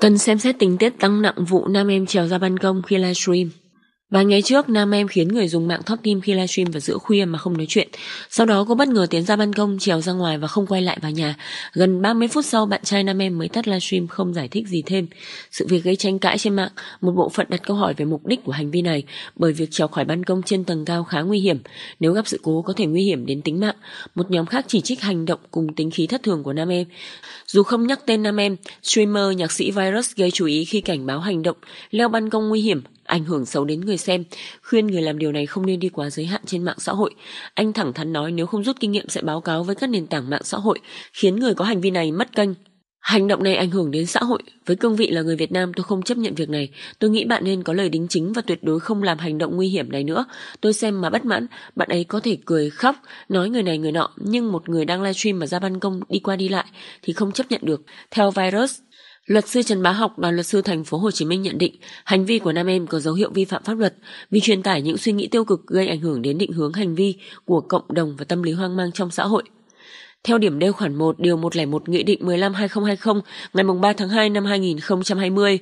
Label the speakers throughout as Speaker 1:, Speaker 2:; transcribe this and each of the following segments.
Speaker 1: Cần xem xét tình tiết tăng nặng vụ nam em trèo ra ban công khi livestream. Vài ngày trước, Nam em khiến người dùng mạng thoát tim khi livestream vào giữa khuya mà không nói chuyện. Sau đó cô bất ngờ tiến ra ban công, trèo ra ngoài và không quay lại vào nhà. Gần 30 phút sau, bạn trai Nam em mới tắt livestream không giải thích gì thêm. Sự việc gây tranh cãi trên mạng, một bộ phận đặt câu hỏi về mục đích của hành vi này, bởi việc trèo khỏi ban công trên tầng cao khá nguy hiểm. Nếu gặp sự cố có thể nguy hiểm đến tính mạng. Một nhóm khác chỉ trích hành động cùng tính khí thất thường của Nam em. Dù không nhắc tên Nam em, streamer nhạc sĩ Virus gây chú ý khi cảnh báo hành động leo ban công nguy hiểm ảnh hưởng xấu đến người xem, khuyên người làm điều này không nên đi quá giới hạn trên mạng xã hội. Anh thẳng thắn nói nếu không rút kinh nghiệm sẽ báo cáo với các nền tảng mạng xã hội, khiến người có hành vi này mất kênh. Hành động này ảnh hưởng đến xã hội. Với cương vị là người Việt Nam, tôi không chấp nhận việc này. Tôi nghĩ bạn nên có lời đính chính và tuyệt đối không làm hành động nguy hiểm này nữa. Tôi xem mà bất mãn, bạn ấy có thể cười, khóc, nói người này người nọ, nhưng một người đang livestream mà ra ban công đi qua đi lại thì không chấp nhận được. Theo Virus, Luật sư Trần Bá Học, đoàn luật sư thành phố Hồ Chí Minh nhận định, hành vi của nam em có dấu hiệu vi phạm pháp luật vì truyền tải những suy nghĩ tiêu cực gây ảnh hưởng đến định hướng hành vi của cộng đồng và tâm lý hoang mang trong xã hội. Theo điểm D khoản 1 điều 101 Nghị định 15/2020 ngày 3 tháng 2 năm 2020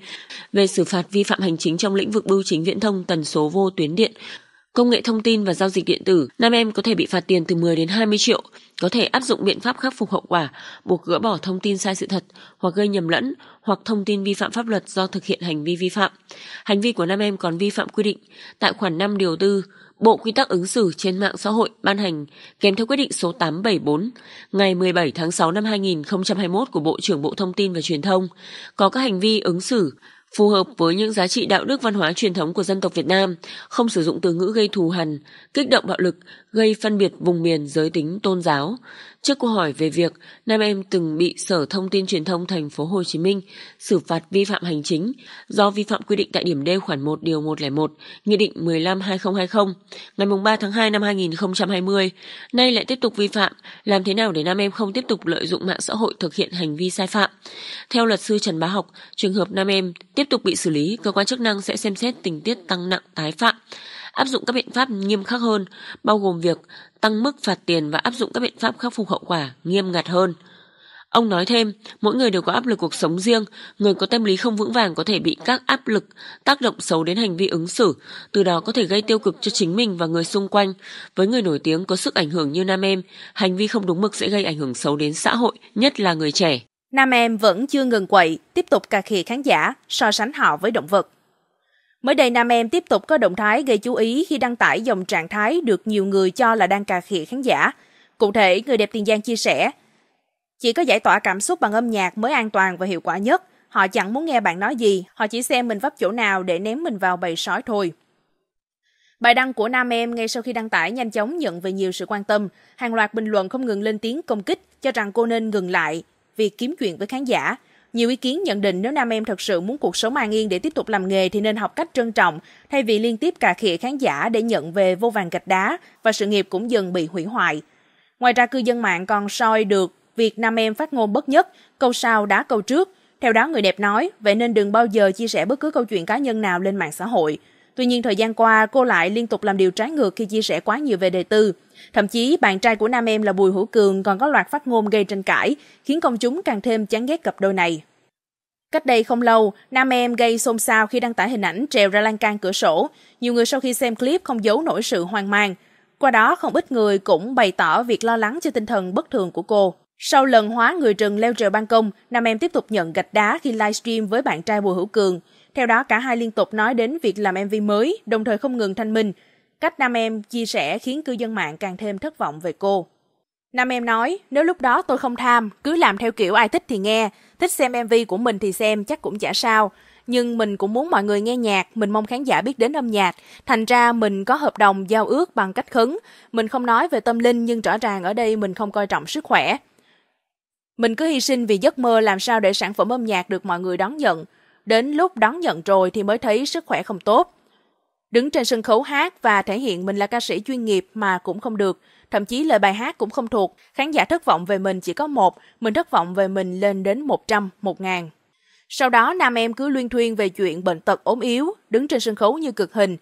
Speaker 1: về xử phạt vi phạm hành chính trong lĩnh vực bưu chính viễn thông tần số vô tuyến điện công nghệ thông tin và giao dịch điện tử, nam em có thể bị phạt tiền từ 10 đến 20 triệu, có thể áp dụng biện pháp khắc phục hậu quả, buộc gỡ bỏ thông tin sai sự thật hoặc gây nhầm lẫn hoặc thông tin vi phạm pháp luật do thực hiện hành vi vi phạm. Hành vi của nam em còn vi phạm quy định tại khoản 5 điều 4 Bộ Quy tắc ứng xử trên mạng xã hội ban hành kèm theo quyết định số 874 ngày 17 tháng 6 năm 2021 của Bộ trưởng Bộ Thông tin và Truyền thông có các hành vi ứng xử phù hợp với những giá trị đạo đức văn hóa truyền thống của dân tộc Việt Nam, không sử dụng từ ngữ gây thù hằn, kích động bạo lực, gây phân biệt vùng miền giới tính tôn giáo. Trước câu hỏi về việc nam em từng bị Sở Thông tin Truyền thông thành phố Hồ Chí Minh xử phạt vi phạm hành chính do vi phạm quy định tại điểm D khoản 1 điều 101, Nghị định 15/2020 ngày 3 tháng 2 năm 2020, nay lại tiếp tục vi phạm, làm thế nào để nam em không tiếp tục lợi dụng mạng xã hội thực hiện hành vi sai phạm? Theo luật sư Trần Bá Học, trường hợp nam em tiếp tiếp tục bị xử lý, cơ quan chức năng sẽ xem xét tình tiết tăng nặng tái phạm, áp dụng các biện pháp nghiêm khắc hơn, bao gồm việc tăng mức phạt tiền và áp dụng các biện pháp khắc phục hậu quả nghiêm ngặt hơn. Ông nói thêm, mỗi người đều có áp lực cuộc sống riêng, người có tâm lý không vững vàng có thể bị các áp lực tác động xấu đến hành vi ứng xử, từ đó có thể gây tiêu cực cho chính mình và người xung quanh. Với người nổi tiếng có sức ảnh hưởng như Nam Em, hành vi không đúng
Speaker 2: mực sẽ gây ảnh hưởng xấu đến xã hội, nhất là người trẻ. Nam em vẫn chưa ngừng quậy, tiếp tục cà khịa khán giả, so sánh họ với động vật. Mới đây Nam em tiếp tục có động thái gây chú ý khi đăng tải dòng trạng thái được nhiều người cho là đang cà khịa khán giả. Cụ thể, người đẹp Tiền Giang chia sẻ, chỉ có giải tỏa cảm xúc bằng âm nhạc mới an toàn và hiệu quả nhất. Họ chẳng muốn nghe bạn nói gì, họ chỉ xem mình vấp chỗ nào để ném mình vào bầy sói thôi. Bài đăng của Nam Em ngay sau khi đăng tải nhanh chóng nhận về nhiều sự quan tâm. Hàng loạt bình luận không ngừng lên tiếng công kích, cho rằng cô nên ngừng lại, việc kiếm chuyện với khán giả. Nhiều ý kiến nhận định nếu nam em thật sự muốn cuộc sống an yên để tiếp tục làm nghề thì nên học cách trân trọng, thay vì liên tiếp cà khịa khán giả để nhận về vô vàng gạch đá và sự nghiệp cũng dần bị hủy hoại. Ngoài ra cư dân mạng còn soi được việc nam em phát ngôn bất nhất, câu sau đá câu trước. Theo đó người đẹp nói, vậy nên đừng bao giờ chia sẻ bất cứ câu chuyện cá nhân nào lên mạng xã hội. Tuy nhiên thời gian qua, cô lại liên tục làm điều trái ngược khi chia sẻ quá nhiều về đề tư. Thậm chí, bạn trai của nam em là Bùi Hữu Cường còn có loạt phát ngôn gây tranh cãi, khiến công chúng càng thêm chán ghét cặp đôi này. Cách đây không lâu, nam em gây xôn xao khi đăng tải hình ảnh trèo ra lan can cửa sổ. Nhiều người sau khi xem clip không giấu nổi sự hoang mang. Qua đó, không ít người cũng bày tỏ việc lo lắng cho tinh thần bất thường của cô. Sau lần hóa người rừng leo trèo ban công, nam em tiếp tục nhận gạch đá khi livestream với bạn trai Bùi Hữu Cường. Theo đó, cả hai liên tục nói đến việc làm MV mới, đồng thời không ngừng thanh minh. Cách nam em chia sẻ khiến cư dân mạng càng thêm thất vọng về cô. Nam em nói, nếu lúc đó tôi không tham, cứ làm theo kiểu ai thích thì nghe, thích xem MV của mình thì xem chắc cũng chả sao. Nhưng mình cũng muốn mọi người nghe nhạc, mình mong khán giả biết đến âm nhạc. Thành ra mình có hợp đồng giao ước bằng cách khấn. Mình không nói về tâm linh nhưng rõ ràng ở đây mình không coi trọng sức khỏe. Mình cứ hy sinh vì giấc mơ làm sao để sản phẩm âm nhạc được mọi người đón nhận đến lúc đón nhận rồi thì mới thấy sức khỏe không tốt. Đứng trên sân khấu hát và thể hiện mình là ca sĩ chuyên nghiệp mà cũng không được, thậm chí lời bài hát cũng không thuộc, khán giả thất vọng về mình chỉ có một, mình thất vọng về mình lên đến 100, ngàn. Sau đó nam em cứ luyên thuyên về chuyện bệnh tật ốm yếu, đứng trên sân khấu như cực hình.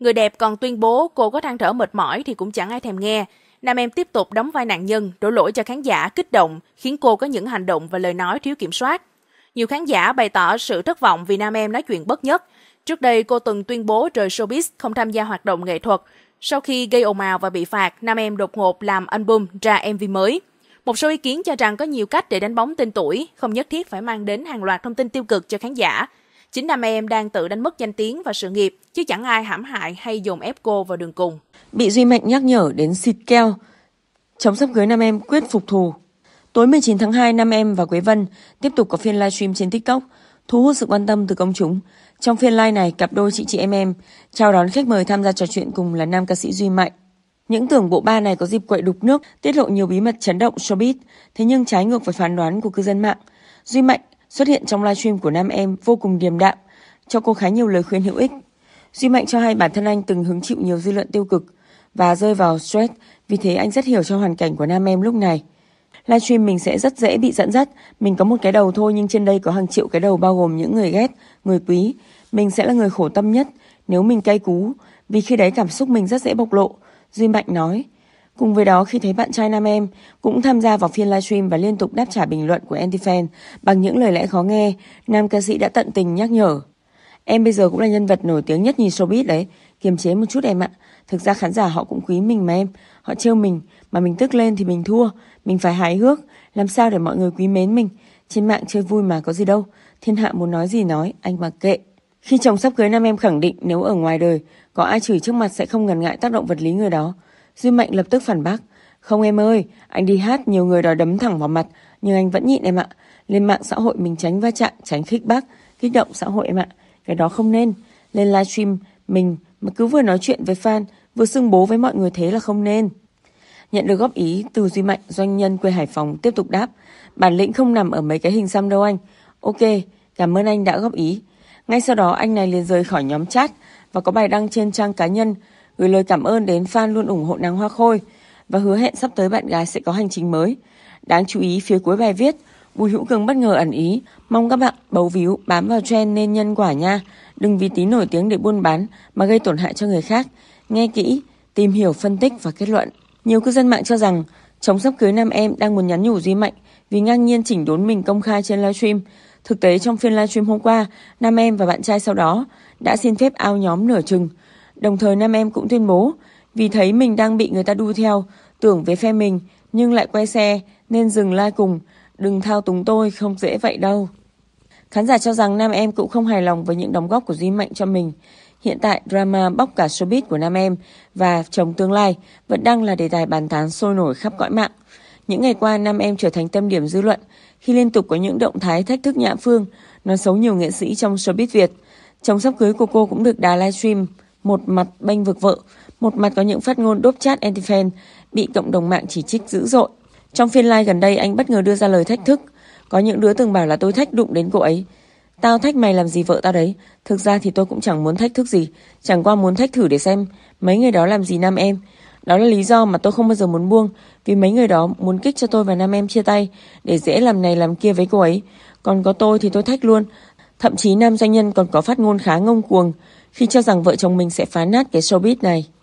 Speaker 2: Người đẹp còn tuyên bố cô có than thở mệt mỏi thì cũng chẳng ai thèm nghe. Nam em tiếp tục đóng vai nạn nhân, đổ lỗi cho khán giả, kích động, khiến cô có những hành động và lời nói thiếu kiểm soát nhiều khán giả bày tỏ sự thất vọng vì Nam Em nói chuyện bất nhất. Trước đây, cô từng tuyên bố rời showbiz không tham gia hoạt động nghệ thuật. Sau khi gây ồn ào và bị phạt, Nam Em đột ngột làm album ra MV mới. Một số ý kiến cho rằng có nhiều cách để đánh bóng tên tuổi, không nhất thiết phải mang đến hàng loạt thông tin tiêu cực cho khán giả. Chính nam em đang tự đánh mất danh tiếng và sự nghiệp, chứ chẳng ai hãm hại hay dồn ép cô vào đường cùng.
Speaker 1: Bị Duy Mạnh nhắc nhở đến xịt keo. Chống sắp cưới nam em quyết phục thù. Tối 19 tháng 2, Nam Em và Quế Vân tiếp tục có phiên livestream trên TikTok, thu hút sự quan tâm từ công chúng. Trong phiên live này, cặp đôi chị chị em em chào đón khách mời tham gia trò chuyện cùng là nam ca sĩ Duy Mạnh. Những tưởng bộ ba này có dịp quậy đục nước, tiết lộ nhiều bí mật chấn động showbiz, thế nhưng trái ngược với phán đoán của cư dân mạng, Duy Mạnh xuất hiện trong livestream của Nam Em vô cùng điềm đạm, cho cô khá nhiều lời khuyên hữu ích. Duy Mạnh cho hay bản thân anh từng hứng chịu nhiều dư luận tiêu cực và rơi vào stress, vì thế anh rất hiểu cho hoàn cảnh của Nam Em lúc này. Livestream mình sẽ rất dễ bị dẫn dắt. Mình có một cái đầu thôi nhưng trên đây có hàng triệu cái đầu bao gồm những người ghét, người quý. Mình sẽ là người khổ tâm nhất nếu mình cay cú, vì khi đấy cảm xúc mình rất dễ bộc lộ. Duy Mạnh nói. Cùng với đó khi thấy bạn trai nam em cũng tham gia vào phiên livestream và liên tục đáp trả bình luận của anti-fan bằng những lời lẽ khó nghe, nam ca sĩ đã tận tình nhắc nhở. Em bây giờ cũng là nhân vật nổi tiếng nhất nhìn showbiz đấy, kiềm chế một chút em ạ. Thực ra khán giả họ cũng quý mình mà em, họ trêu mình, mà mình tức lên thì mình thua, mình phải hài hước, làm sao để mọi người quý mến mình. Trên mạng chơi vui mà có gì đâu, thiên hạ muốn nói gì nói, anh mặc kệ. Khi chồng sắp cưới nam em khẳng định nếu ở ngoài đời, có ai chửi trước mặt sẽ không ngần ngại tác động vật lý người đó. Duy Mạnh lập tức phản bác. Không em ơi, anh đi hát nhiều người đòi đấm thẳng vào mặt, nhưng anh vẫn nhịn em ạ. Lên mạng xã hội mình tránh va chạm, tránh khích bác, kích động xã hội em ạ. Cái đó không nên. Lên livestream mình mà cứ vừa nói chuyện với fan, vừa xưng bố với mọi người thế là không nên. Nhận được góp ý từ Duy Mạnh, doanh nhân quê Hải Phòng tiếp tục đáp. Bản lĩnh không nằm ở mấy cái hình xăm đâu anh. Ok, cảm ơn anh đã góp ý. Ngay sau đó anh này liền rời khỏi nhóm chat và có bài đăng trên trang cá nhân gửi lời cảm ơn đến fan luôn ủng hộ nàng hoa khôi và hứa hẹn sắp tới bạn gái sẽ có hành trình mới. Đáng chú ý phía cuối bài viết, Bùi Hữu Cường bất ngờ ẩn ý, mong các bạn bấu víu bám vào trend nên nhân quả nha, đừng vì tí nổi tiếng để buôn bán mà gây tổn hại cho người khác. Nghe kỹ, tìm hiểu, phân tích và kết luận. Nhiều cư dân mạng cho rằng chống sắp cưới nam em đang muốn nhắn nhủ Duy Mạnh vì ngang nhiên chỉnh đốn mình công khai trên livestream. Thực tế trong phiên livestream hôm qua, nam em và bạn trai sau đó đã xin phép ao nhóm nửa chừng. Đồng thời nam em cũng tuyên bố vì thấy mình đang bị người ta đu theo, tưởng về phe mình nhưng lại quay xe nên dừng lai cùng. Đừng thao túng tôi, không dễ vậy đâu. Khán giả cho rằng nam em cũng không hài lòng với những đóng góp của Duy Mạnh cho mình. Hiện tại drama bóc cả showbiz của nam em và chồng tương lai vẫn đang là đề tài bàn tán sôi nổi khắp cõi mạng. Những ngày qua nam em trở thành tâm điểm dư luận khi liên tục có những động thái thách thức Nhã Phương, nói xấu nhiều nghệ sĩ trong showbiz Việt. Chồng sắp cưới của cô cũng được đá livestream, một mặt bênh vực vợ, một mặt có những phát ngôn đốp chat anti-fan bị cộng đồng mạng chỉ trích dữ dội. Trong phiên live gần đây anh bất ngờ đưa ra lời thách thức có những đứa từng bảo là tôi thách đụng đến cô ấy Tao thách mày làm gì vợ tao đấy Thực ra thì tôi cũng chẳng muốn thách thức gì Chẳng qua muốn thách thử để xem Mấy người đó làm gì nam em Đó là lý do mà tôi không bao giờ muốn buông Vì mấy người đó muốn kích cho tôi và nam em chia tay Để dễ làm này làm kia với cô ấy Còn có tôi thì tôi thách luôn Thậm chí nam doanh nhân còn có phát ngôn khá ngông cuồng Khi cho rằng vợ chồng mình sẽ phá nát cái showbiz này